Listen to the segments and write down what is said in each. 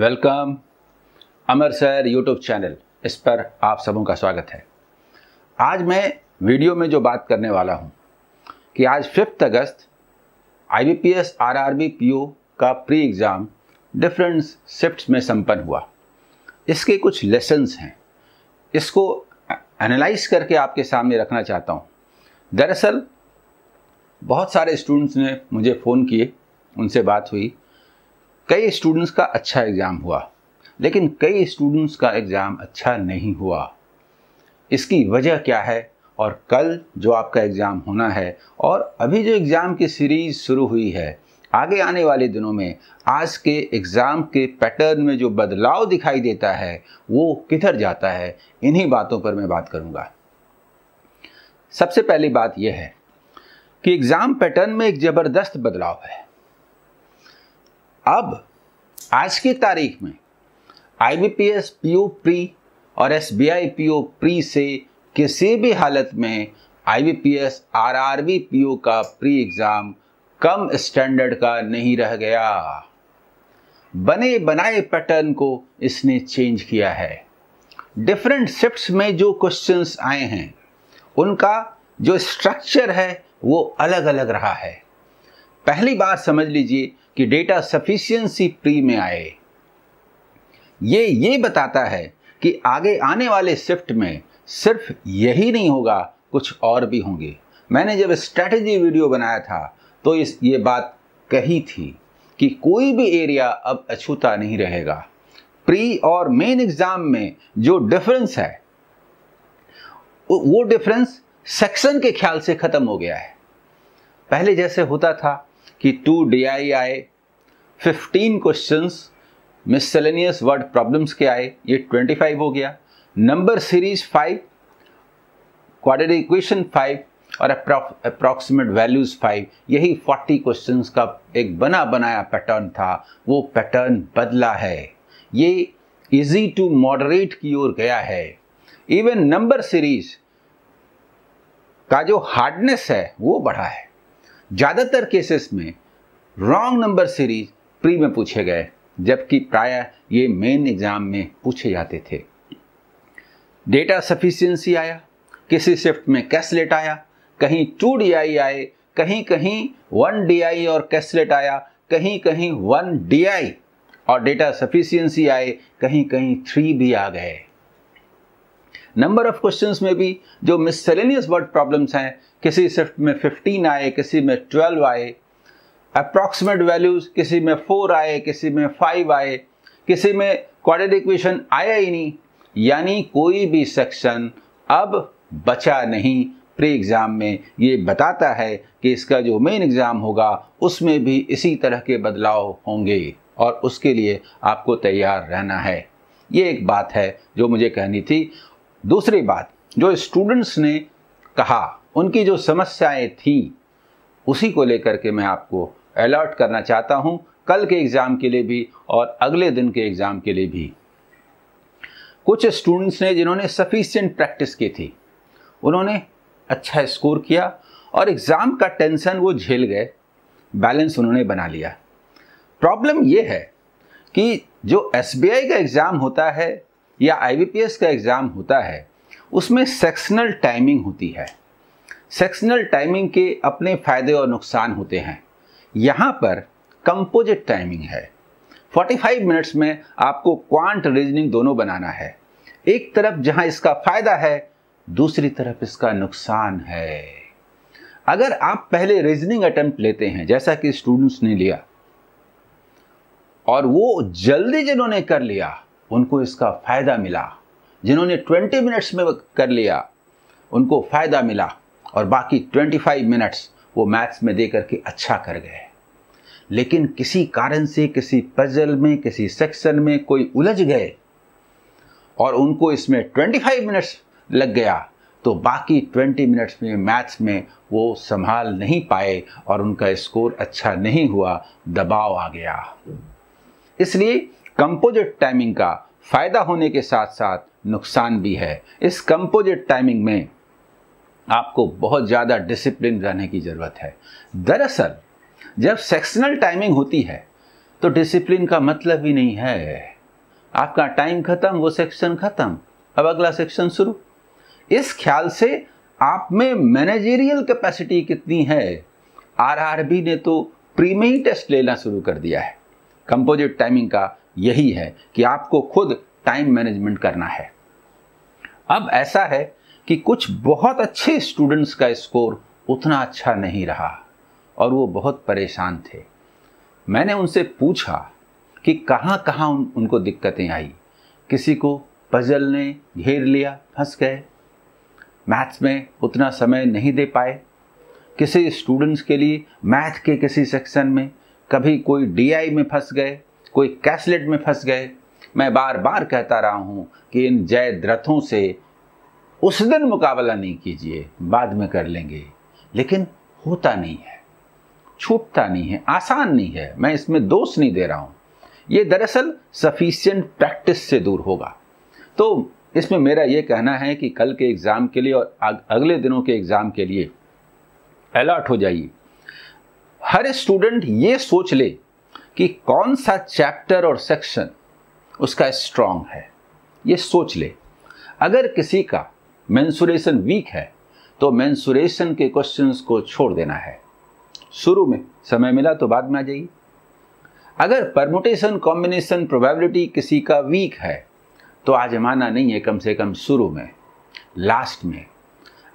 welcome Amar sir YouTube channel इस पर आप सबों का स्वागत है आज मैं वीडियो में जो बात करने वाला हूं कि आज fifth August I B P S R R B P O का प्री एग्ज़ाम डिफरेंट शिफ्ट में संपन्न हुआ इसके कुछ लेसन्स हैं इसको एनालाइज करके आपके सामने रखना चाहता हूँ दरअसल बहुत सारे स्टूडेंट्स ने मुझे फ़ोन किए उनसे बात हुई कई स्टूडेंट्स का अच्छा एग्ज़ाम हुआ लेकिन कई स्टूडेंट्स का एग्ज़ाम अच्छा नहीं हुआ इसकी वजह क्या है और कल जो आपका एग्ज़ाम होना है और अभी जो एग्ज़ाम की सीरीज़ शुरू हुई है आगे आने वाले दिनों में आज के एग्ज़ाम के पैटर्न में जो बदलाव दिखाई देता है वो किधर जाता है इन्हीं बातों पर मैं बात करूंगा सबसे पहली बात यह है कि एग्ज़ाम पैटर्न में एक ज़बरदस्त बदलाव है अब आज की तारीख में I B P S P O pre और S B I P O pre से किसी भी हालत में I B P S R R B P O का प्री एग्ज़ाम कम स्टैंडर्ड का नहीं रह गया बने बनाए पैटर्न को इसने चेंज किया है डिफरेंट शिफ्ट्स में जो क्वेश्चंस आए हैं उनका जो स्ट्रक्चर है वो अलग अलग रहा है पहली बात समझ लीजिए कि डेटा सफिशियंसी प्री में आए ये ये बताता है कि आगे आने वाले शिफ्ट में सिर्फ यही नहीं होगा कुछ और भी होंगे मैंने जब स्ट्रेटेजी वीडियो बनाया था तो इस ये बात कही थी कि कोई भी एरिया अब अछूता नहीं रहेगा प्री और मेन एग्जाम में जो डिफरेंस है वो डिफरेंस सेक्शन के ख्याल से खत्म हो गया है पहले जैसे होता था कि टू डी आई आए fifteen question miscellaneous word problems के आए ये ट्वेंटी फाइव हो गया number series five quadratic equation five और अप्रॉक्सीमेट वैल्यूज फाइव यही फोर्टी क्वेश्चन का एक बना बनाया पैटर्न था वो पैटर्न बदला है ये इजी टू मॉडरेट की ओर गया है इवन नंबर सीरीज का जो हार्डनेस है वो बढ़ा है ज़्यादातर केसेस में रॉन्ग नंबर सीरीज प्री में पूछे गए जबकि प्राय ये मेन एग्ज़ाम में पूछे जाते थे डेटा सफिशियंसी आया किसी शिफ्ट में कैसलेट आया कहीं टू डी आई आए कहीं कहीं वन डी आई और कैसलेट आया कहीं कहीं वन डी आई और डेटा सफिशियंसी आए कहीं कहीं थ्री भी आ गए नंबर ऑफ क्वेश्चंस में भी जो मिससेलेनियस वर्ड प्रॉब्लम्स हैं किसी शिफ्ट में 15 आए किसी में 12 आए अप्रॉक्सीमेट वैल्यूज़ किसी में 4 आए किसी में 5 आए किसी में क्वाड्रेटिक इक्वेशन आया ही नहीं यानी कोई भी सेक्शन अब बचा नहीं प्री एग्ज़ाम में ये बताता है कि इसका जो मेन एग्ज़ाम होगा उसमें भी इसी तरह के बदलाव होंगे और उसके लिए आपको तैयार रहना है ये एक बात है जो मुझे कहनी थी दूसरी बात जो स्टूडेंट्स ने कहा उनकी जो समस्याएं थी उसी को लेकर के मैं आपको अलर्ट करना चाहता हूं कल के एग्ज़ाम के लिए भी और अगले दिन के एग्ज़ाम के लिए भी कुछ स्टूडेंट्स ने जिन्होंने सफिशियंट प्रैक्टिस की थी उन्होंने अच्छा स्कोर किया और एग्ज़ाम का टेंशन वो झेल गए बैलेंस उन्होंने बना लिया प्रॉब्लम ये है कि जो एस का एग्ज़ाम होता है या आई का एग्ज़ाम होता है उसमें सेक्शनल टाइमिंग होती है सेक्शनल टाइमिंग के अपने फ़ायदे और नुकसान होते हैं यहाँ पर कंपोजिट टाइमिंग है 45 मिनट्स में आपको क्वांट रीजनिंग दोनों बनाना है एक तरफ जहाँ इसका फ़ायदा है दूसरी तरफ इसका नुकसान है अगर आप पहले रीजनिंग अटेम्प्ट लेते हैं जैसा कि स्टूडेंट्स ने लिया और वो जल्दी जिन्होंने कर लिया उनको इसका फ़ायदा मिला जिन्होंने 20 मिनट्स में कर लिया उनको फ़ायदा मिला और बाकी 25 मिनट्स वो मैथ्स में दे करके अच्छा कर गए लेकिन किसी कारण से किसी पजल में किसी सेक्शन में कोई उलझ गए और उनको इसमें 25 मिनट्स लग गया तो बाकी 20 मिनट्स में मैथ्स में वो संभाल नहीं पाए और उनका स्कोर अच्छा नहीं हुआ दबाव आ गया इसलिए कंपोजिट टाइमिंग का फ़ायदा होने के साथ साथ नुकसान भी है इस कंपोजिट टाइमिंग में आपको बहुत ज़्यादा डिसिप्लिन रहने की ज़रूरत है दरअसल जब सेक्शनल टाइमिंग होती है तो डिसिप्लिन का मतलब ही नहीं है आपका टाइम खत्म वो सेक्शन खत्म अब अगला सेक्शन शुरू इस ख्याल से आप में मैनेजेरियल कैपेसिटी कितनी है आरआरबी ने तो प्रीमी टेस्ट लेना शुरू कर दिया है कंपोजिट टाइमिंग का यही है कि आपको खुद टाइम मैनेजमेंट करना है अब ऐसा है कि कुछ बहुत अच्छे स्टूडेंट्स का स्कोर उतना अच्छा नहीं रहा और वो बहुत परेशान थे मैंने उनसे पूछा कि कहाँ कहाँ उन, उनको दिक्कतें आई किसी को पजल ने घेर लिया फंस गए मैथ्स में उतना समय नहीं दे पाए किसी स्टूडेंट्स के लिए मैथ के किसी सेक्शन में कभी कोई डीआई में फंस गए कोई कैसलेट में फंस गए मैं बार बार कहता रहा हूँ कि इन जय द्रथों से उस दिन मुकाबला नहीं कीजिए बाद में कर लेंगे लेकिन होता नहीं है छूटता नहीं है आसान नहीं है मैं इसमें दोष नहीं दे रहा हूं ये दरअसल सफिशियंट प्रैक्टिस से दूर होगा तो इसमें मेरा यह कहना है कि कल के एग्ज़ाम के लिए और अगले दिनों के एग्ज़ाम के लिए अलर्ट हो जाइए हर स्टूडेंट ये सोच ले कि कौन सा चैप्टर और सेक्शन उसका स्ट्रांग है ये सोच ले अगर किसी का मैंसुरेशन वीक है तो मैंसुरेशन के क्वेश्चंस को छोड़ देना है शुरू में समय मिला तो बाद में आ जाइए अगर परमोटेशन कॉम्बिनेशन प्रोबेबिलिटी किसी का वीक है तो माना नहीं है कम से कम शुरू में लास्ट में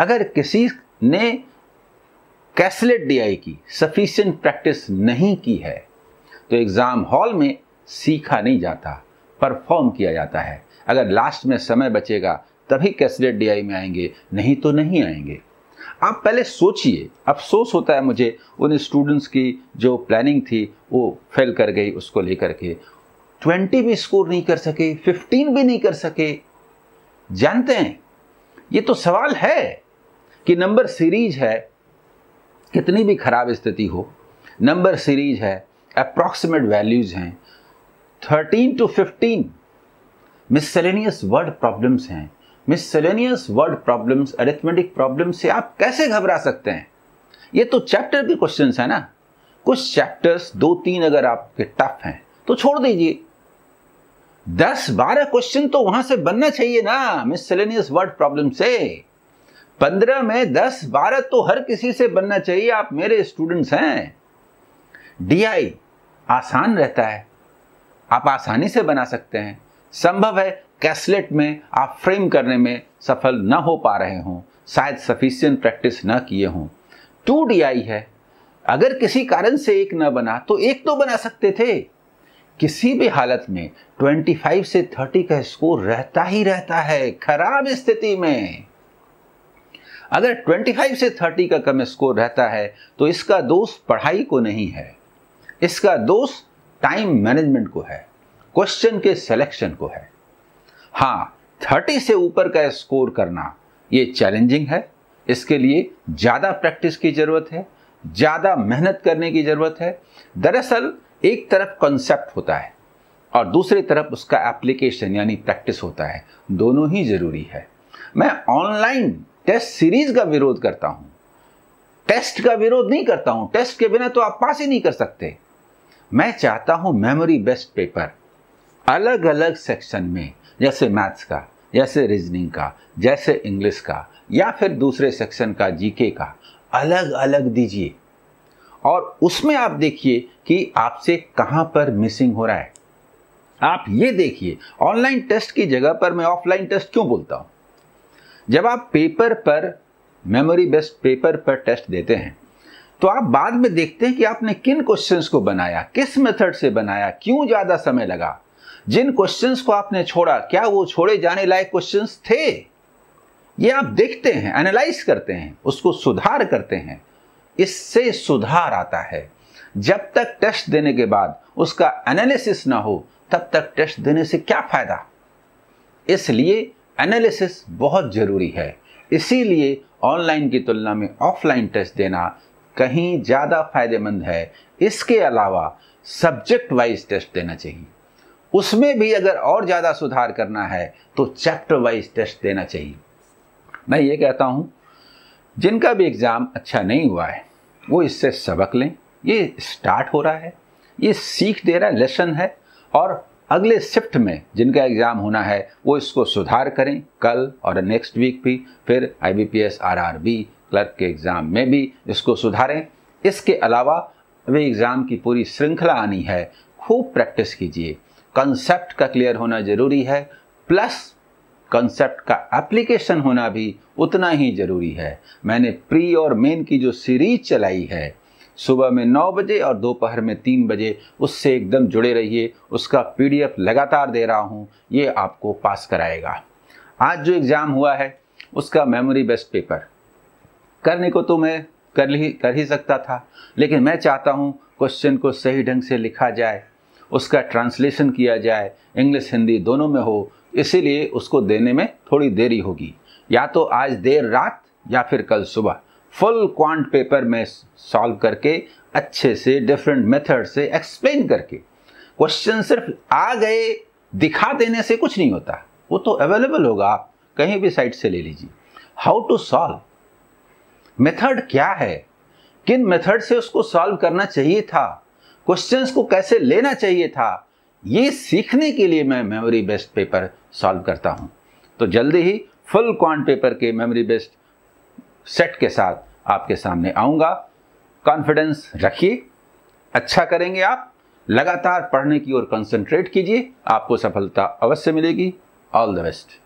अगर किसी ने caselet D I sufficient practice नहीं की है तो एग्ज़ाम हॉल में सीखा नहीं जाता परफॉर्म किया जाता है अगर लास्ट में समय बचेगा तभी कैसलेट डीआई में आएंगे नहीं तो नहीं आएंगे आप पहले सोचिए अफसोस होता है मुझे उन स्टूडेंट्स की जो प्लानिंग थी वो फेल कर गई उसको लेकर के ट्वेंटी भी स्कोर नहीं कर सके फिफ्टीन भी नहीं कर सके जानते हैं ये तो सवाल है कि नंबर सीरीज है कितनी भी खराब स्थिति हो नंबर सीरीज है अप्रॉक्सीमेट वैल्यूज हैं thirteen to fifteen miscellaneous word problems हैं miscellaneous word problems arithmetic problem से आप कैसे घबरा सकते हैं ये तो चैप्टर के क्वेश्चन है ना कुछ चैप्टर्स दो तीन अगर आपके टफ हैं तो छोड़ दीजिए दस बारह क्वेश्चन तो वहां से बनना चाहिए ना मिसलेनियस वर्ड प्रॉब्लम से पंद्रह में दस बारह तो हर किसी से बनना चाहिए आप मेरे स्टूडेंट्स हैं डीआई आसान रहता है आप आसानी से बना सकते हैं संभव है कैसलेट में आप फ्रेम करने में सफल ना हो पा रहे हों शायद सफिशियंट प्रैक्टिस ना किए हों टू डी आई है अगर किसी कारण से एक ना बना तो एक तो बना सकते थे किसी भी हालत में 25 से 30 का स्कोर रहता ही रहता है खराब स्थिति में अगर 25 से 30 का कम स्कोर रहता है तो इसका दोष पढ़ाई को नहीं है इसका दोष टाइम मैनेजमेंट को है क्वेश्चन के सिलेक्शन को है हाँ थर्टी से ऊपर का स्कोर करना ये चैलेंजिंग है इसके लिए ज़्यादा प्रैक्टिस की ज़रूरत है ज़्यादा मेहनत करने की ज़रूरत है दरअसल एक तरफ कॉन्सेप्ट होता है और दूसरी तरफ उसका एप्लीकेशन यानी प्रैक्टिस होता है दोनों ही ज़रूरी है मैं ऑनलाइन टेस्ट सीरीज का विरोध करता हूँ टेस्ट का विरोध नहीं करता हूँ टेस्ट के बिना तो आप पास ही नहीं कर सकते मैं चाहता हूँ मेमोरी बेस्ट पेपर अलग अलग सेक्शन में जैसे मैथ्स का जैसे रीजनिंग का जैसे इंग्लिश का या फिर दूसरे सेक्शन का जीके का अलग अलग दीजिए और उसमें आप देखिए कि आपसे कहाँ पर मिसिंग हो रहा है आप ये देखिए ऑनलाइन टेस्ट की जगह पर मैं ऑफलाइन टेस्ट क्यों बोलता हूँ जब आप पेपर पर मेमोरी बेस्ड पेपर पर टेस्ट देते हैं तो आप बाद में देखते हैं कि आपने किन क्वेश्चंस को बनाया किस मेथड से बनाया क्यों ज़्यादा समय लगा जिन क्वेश्चंस को आपने छोड़ा क्या वो छोड़े जाने लायक क्वेश्चंस थे ये आप देखते हैं एनालाइज करते हैं उसको सुधार करते हैं इससे सुधार आता है जब तक टेस्ट देने के बाद उसका एनालिसिस ना हो तब तक टेस्ट देने से क्या फायदा इसलिए एनालिसिस बहुत ज़रूरी है इसीलिए ऑनलाइन की तुलना में ऑफलाइन टेस्ट देना कहीं ज़्यादा फायदेमंद है इसके अलावा सब्जेक्ट वाइज टेस्ट देना चाहिए उसमें भी अगर और ज़्यादा सुधार करना है तो चैप्टर वाइज टेस्ट देना चाहिए मैं ये कहता हूँ जिनका भी एग्ज़ाम अच्छा नहीं हुआ है वो इससे सबक लें ये स्टार्ट हो रहा है ये सीख दे रहा है लेसन है और अगले शिफ्ट में जिनका एग्ज़ाम होना है वो इसको सुधार करें कल और नेक्स्ट वीक भी फिर I B P S R R B clerk के एग्ज़ाम में भी इसको सुधारें इसके अलावा वे एग्ज़ाम की पूरी श्रृंखला आनी है खूब प्रैक्टिस कीजिए कंसेप्ट का क्लियर होना ज़रूरी है प्लस कंसेप्ट का एप्लीकेशन होना भी उतना ही ज़रूरी है मैंने प्री और मेन की जो सीरीज चलाई है सुबह में नौ बजे और दोपहर में तीन बजे उससे एकदम जुड़े रहिए उसका पीडीएफ लगातार दे रहा हूँ ये आपको पास कराएगा आज जो एग्ज़ाम हुआ है उसका मेमोरी बेस्ट पेपर करने को तो मैं कर ही कर ही सकता था लेकिन मैं चाहता हूँ क्वेश्चन को सही ढंग से लिखा जाए उसका ट्रांसलेशन किया जाए इंग्लिश हिंदी दोनों में हो इसीलिए उसको देने में थोड़ी देरी होगी या तो आज देर रात या फिर कल सुबह फुल क्वांट पेपर में सॉल्व करके अच्छे से डिफरेंट मेथड से एक्सप्लेन करके क्वेश्चन सिर्फ आ गए दिखा देने से कुछ नहीं होता वो तो अवेलेबल होगा आप कहीं भी साइट से ले लीजिए हाउ टू सॉल्व मेथड क्या है किन मेथड से उसको सॉल्व करना चाहिए था क्वेश्चंस को कैसे लेना चाहिए था ये सीखने के लिए मैं मेमोरी बेस्ड पेपर सॉल्व करता हूँ तो जल्दी ही फुल क्वांट पेपर के मेमोरी बेस्ड सेट के साथ आपके सामने आऊँगा कॉन्फिडेंस रखिए अच्छा करेंगे आप लगातार पढ़ने की ओर कंसंट्रेट कीजिए आपको सफलता अवश्य मिलेगी ऑल द बेस्ट